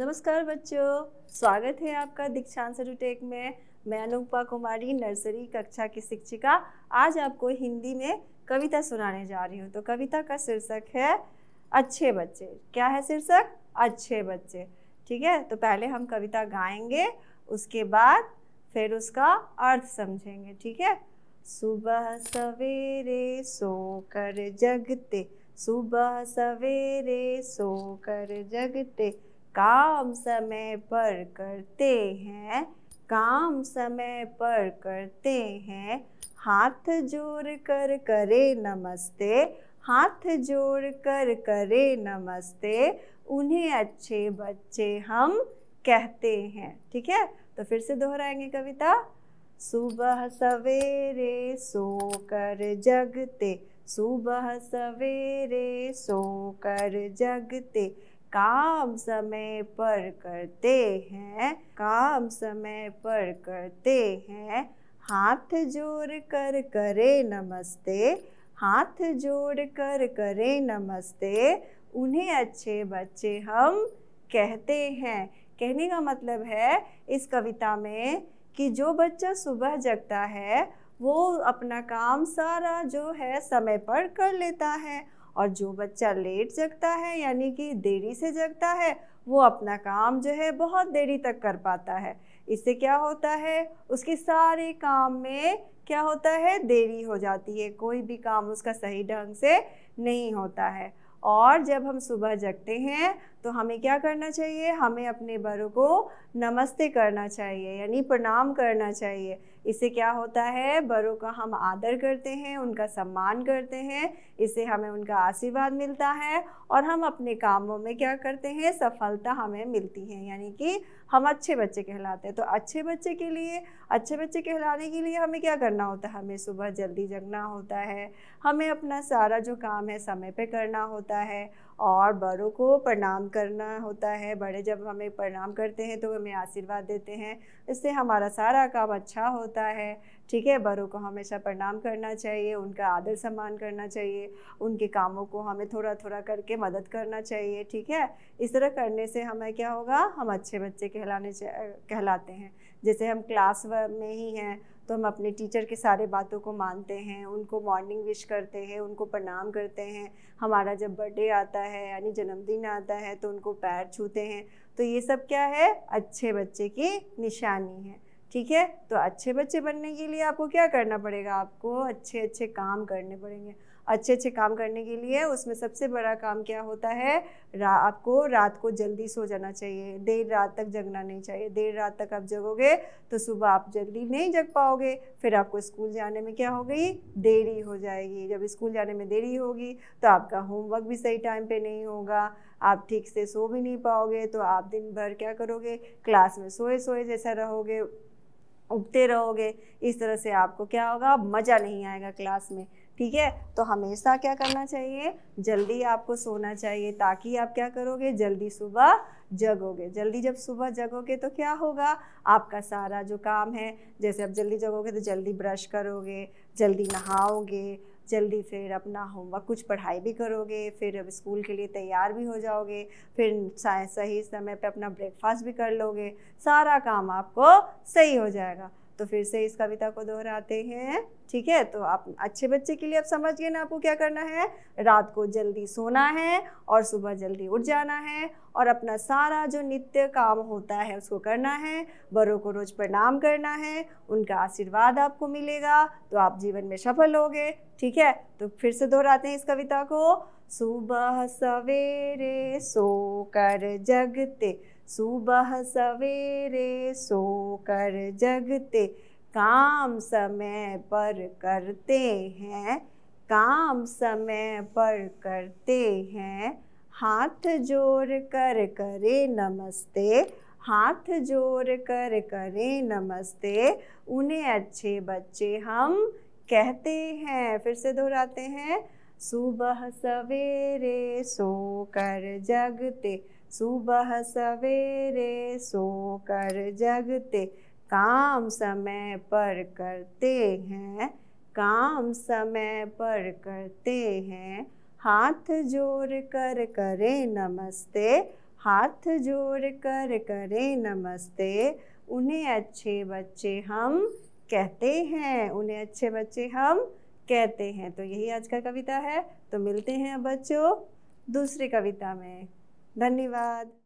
नमस्कार बच्चों स्वागत है आपका दीक्षांत टेक में मैं अनुपा कुमारी नर्सरी कक्षा की शिक्षिका आज आपको हिंदी में कविता सुनाने जा रही हूँ तो कविता का शीर्षक है अच्छे बच्चे क्या है शीर्षक अच्छे बच्चे ठीक है तो पहले हम कविता गाएंगे उसके बाद फिर उसका अर्थ समझेंगे ठीक है सुबह सवेरे सोकर जगते सुबह सवेरे सोकर जगते काम समय पर करते हैं काम समय पर करते हैं हाथ जोड़ कर करे नमस्ते हाथ जोड़ कर करे नमस्ते उन्हें अच्छे बच्चे हम कहते हैं ठीक है तो फिर से दोहराएंगे कविता सुबह सवेरे सो कर जगते सुबह सवेरे सो कर जगते काम समय पर करते हैं काम समय पर करते हैं हाथ जोड़ कर करे नमस्ते हाथ जोड़ कर करे नमस्ते उन्हें अच्छे बच्चे हम कहते हैं कहने का मतलब है इस कविता में कि जो बच्चा सुबह जगता है वो अपना काम सारा जो है समय पर कर लेता है और जो बच्चा लेट जगता है यानी कि देरी से जगता है वो अपना काम जो है बहुत देरी तक कर पाता है इससे क्या होता है उसके सारे काम में क्या होता है देरी हो जाती है कोई भी काम उसका सही ढंग से नहीं होता है और जब हम सुबह जगते हैं तो हमें क्या करना चाहिए हमें अपने बड़ों को नमस्ते करना चाहिए यानी प्रणाम करना चाहिए इससे क्या होता है बड़ों का हम आदर करते हैं उनका सम्मान करते हैं इससे हमें उनका आशीर्वाद मिलता है और हम अपने कामों में क्या करते हैं सफलता हमें मिलती है यानी कि हम अच्छे बच्चे कहलाते हैं तो अच्छे बच्चे के लिए अच्छे बच्चे कहलाने के लिए हमें क्या करना होता है हमें सुबह जल्दी जगना होता है हमें अपना सारा जो काम है समय पर करना होता है और बड़ों को प्रणाम करना होता है बड़े जब हमें प्रणाम करते हैं तो हमें आशीर्वाद देते हैं इससे हमारा सारा काम अच्छा होता होता है ठीक है बड़ों को हमेशा प्रणाम करना चाहिए उनका आदर सम्मान करना चाहिए उनके कामों को हमें थोड़ा थोड़ा करके मदद करना चाहिए ठीक है इस तरह करने से हमें क्या होगा हम अच्छे बच्चे कहलाने कहलाते हैं जैसे हम क्लास में ही हैं तो हम अपने टीचर के सारे बातों को मानते हैं उनको मॉर्निंग विश करते हैं उनको प्रणाम करते हैं हमारा जब बर्थडे आता है यानी जन्मदिन आता है तो उनको पैर छूते हैं तो ये सब क्या है अच्छे बच्चे की निशानी है ठीक है तो अच्छे बच्चे बनने के लिए आपको क्या करना पड़ेगा आपको अच्छे अच्छे काम करने पड़ेंगे अच्छे अच्छे काम करने के लिए उसमें सबसे बड़ा काम क्या होता है रा, आपको रात को जल्दी सो जाना चाहिए देर रात तक जगना नहीं चाहिए देर रात तक आप जगोगे तो सुबह आप जल्दी नहीं जग पाओगे फिर आपको स्कूल जाने में क्या हो गई देरी हो जाएगी जब स्कूल जाने में देरी होगी तो आपका होमवर्क भी सही टाइम पर नहीं होगा आप ठीक से सो भी नहीं पाओगे तो आप दिन भर क्या करोगे क्लास में सोए सोए जैसा रहोगे उगते रहोगे इस तरह से आपको क्या होगा मज़ा नहीं आएगा क्लास में ठीक है तो हमेशा क्या करना चाहिए जल्दी आपको सोना चाहिए ताकि आप क्या करोगे जल्दी सुबह जगोगे जल्दी जब सुबह जगोगे तो क्या होगा आपका सारा जो काम है जैसे आप जल्दी जगोगे तो जल्दी ब्रश करोगे जल्दी नहाओगे जल्दी फिर अपना होमवर्क कुछ पढ़ाई भी करोगे फिर अब स्कूल के लिए तैयार भी हो जाओगे फिर सही समय पे अपना ब्रेकफास्ट भी कर लोगे सारा काम आपको सही हो जाएगा तो फिर से इस कविता को दोहराते हैं ठीक है तो आप अच्छे बच्चे के लिए आप समझ गए ना आपको क्या करना है रात को जल्दी सोना है और सुबह जल्दी उठ जाना है और अपना सारा जो नित्य काम होता है उसको करना है बड़ों को रोज प्रणाम करना है उनका आशीर्वाद आपको मिलेगा तो आप जीवन में सफल हो ठीक है तो फिर से दोहराते हैं इस कविता को सुबह सवेरे सो कर जगते सुबह सवेरे सो कर जगते काम समय पर करते हैं काम समय पर करते हैं हाथ जोड़ कर करे नमस्ते हाथ जोड़ कर करे नमस्ते उन्हें अच्छे बच्चे हम कहते हैं फिर से दोहराते हैं सुबह सवेरे सो कर जगते सुबह सवेरे सो कर जगते काम समय पर करते हैं काम समय पर करते हैं हाथ जोड़ कर करें नमस्ते हाथ जोड़ कर करें नमस्ते उन्हें अच्छे बच्चे हम कहते हैं उन्हें अच्छे बच्चे हम कहते हैं तो यही आज का कविता है तो मिलते हैं बच्चों दूसरी कविता में धन्यवाद